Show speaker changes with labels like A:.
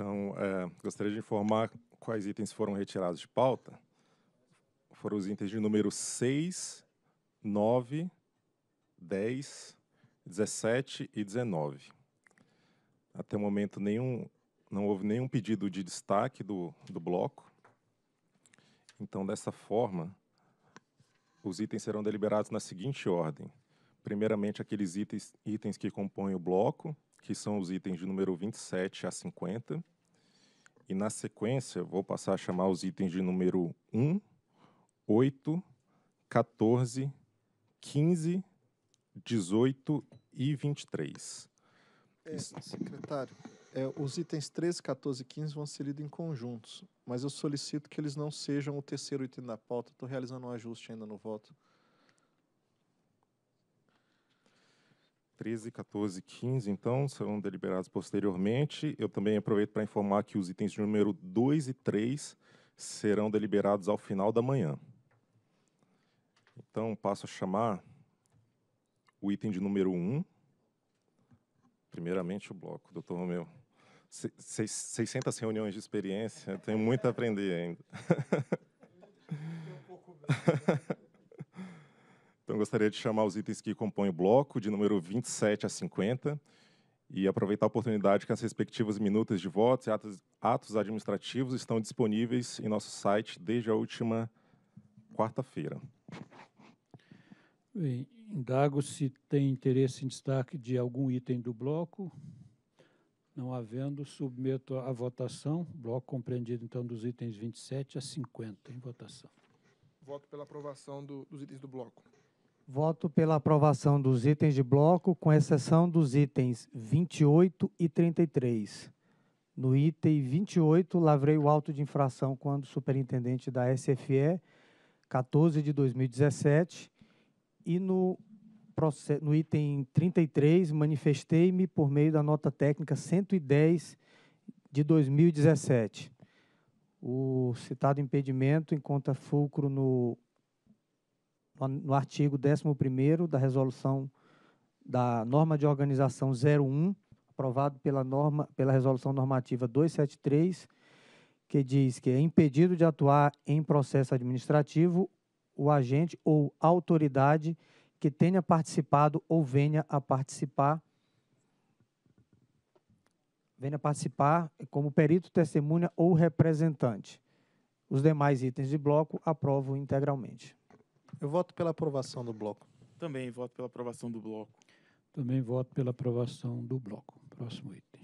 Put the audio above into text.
A: Então, é, gostaria de informar quais itens foram retirados de pauta. Foram os itens de número 6, 9, 10, 17 e 19. Até o momento, nenhum, não houve nenhum pedido de destaque do, do bloco. Então, dessa forma, os itens serão deliberados na seguinte ordem. Primeiramente, aqueles itens, itens que compõem o bloco, que são os itens de número 27 a 50. E na sequência, vou passar a chamar os itens de número 1, 8, 14, 15, 18 e 23. É, secretário, é, os itens 13, 14 e 15 vão ser lidos em conjuntos, mas eu solicito que eles não sejam o terceiro item da pauta. Estou realizando um ajuste ainda no voto. 13, 14 e 15, então, serão deliberados posteriormente. Eu também aproveito para informar que os itens de número 2 e 3 serão deliberados ao final da manhã. Então, passo a chamar o item de número 1. Primeiramente, o bloco, doutor Romeu. 600 reuniões de experiência, eu tenho muito a aprender ainda gostaria de chamar os itens que compõem o bloco, de número 27 a 50, e aproveitar a oportunidade que as respectivas minutas de votos e atos, atos administrativos estão disponíveis em nosso site desde a última quarta-feira.
B: Indago se tem interesse em destaque de algum item do bloco. Não havendo, submeto à votação. Bloco compreendido, então, dos itens 27 a 50 em votação.
A: Voto pela aprovação do, dos itens do bloco.
B: Voto pela aprovação dos itens de bloco, com exceção dos itens 28 e 33. No item 28, lavrei o auto de infração quando superintendente da SFE, 14 de 2017. E no, no item 33, manifestei-me por meio da nota técnica 110 de 2017. O citado impedimento encontra fulcro no no artigo 11 da resolução da norma de organização 01, aprovado pela, norma, pela resolução normativa 273, que diz que é impedido de atuar em processo administrativo o agente ou autoridade que tenha participado ou venha a participar venha participar como perito, testemunha ou representante. Os demais itens de bloco aprovam integralmente.
A: Eu voto pela aprovação do bloco. Também voto pela aprovação do bloco.
B: Também voto pela aprovação do bloco. Próximo item.